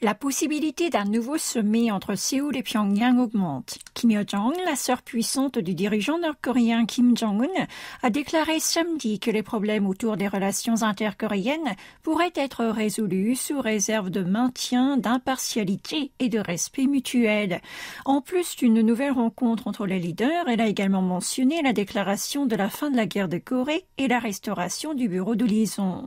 La possibilité d'un nouveau sommet entre Séoul et Pyongyang augmente. Kim Yo-jong, la sœur puissante du dirigeant nord-coréen Kim Jong-un, a déclaré samedi que les problèmes autour des relations intercoréennes pourraient être résolus sous réserve de maintien d'impartialité et de respect mutuel. En plus d'une nouvelle rencontre entre les leaders, elle a également mentionné la déclaration de la fin de la guerre de Corée et la restauration du bureau de liaison.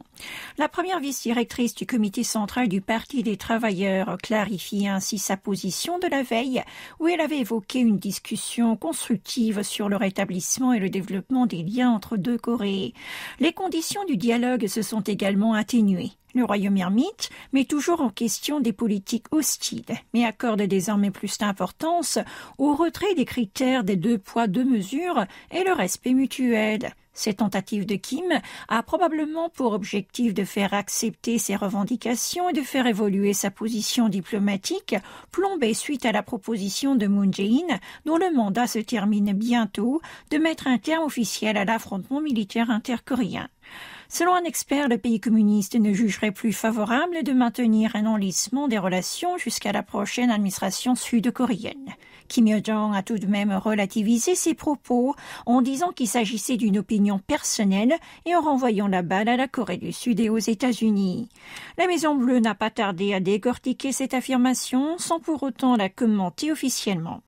La première vice-directrice du comité central du Parti des travailleurs Clarifie ainsi sa position de la veille, où elle avait évoqué une discussion constructive sur le rétablissement et le développement des liens entre deux Corées. Les conditions du dialogue se sont également atténuées. Le royaume ermite met toujours en question des politiques hostiles, mais accorde désormais plus d'importance au retrait des critères des deux poids deux mesures et le respect mutuel. Cette tentative de Kim a probablement pour objectif de faire accepter ses revendications et de faire évoluer sa position diplomatique, plombée suite à la proposition de Moon Jae-in, dont le mandat se termine bientôt, de mettre un terme officiel à l'affrontement militaire intercoréen. Selon un expert, le pays communiste ne jugerait plus favorable de maintenir un enlissement des relations jusqu'à la prochaine administration sud-coréenne. Kim jong jong a tout de même relativisé ses propos en disant qu'il s'agissait d'une opinion personnelle et en renvoyant la balle à la Corée du Sud et aux États-Unis. La Maison-Bleue n'a pas tardé à décortiquer cette affirmation sans pour autant la commenter officiellement.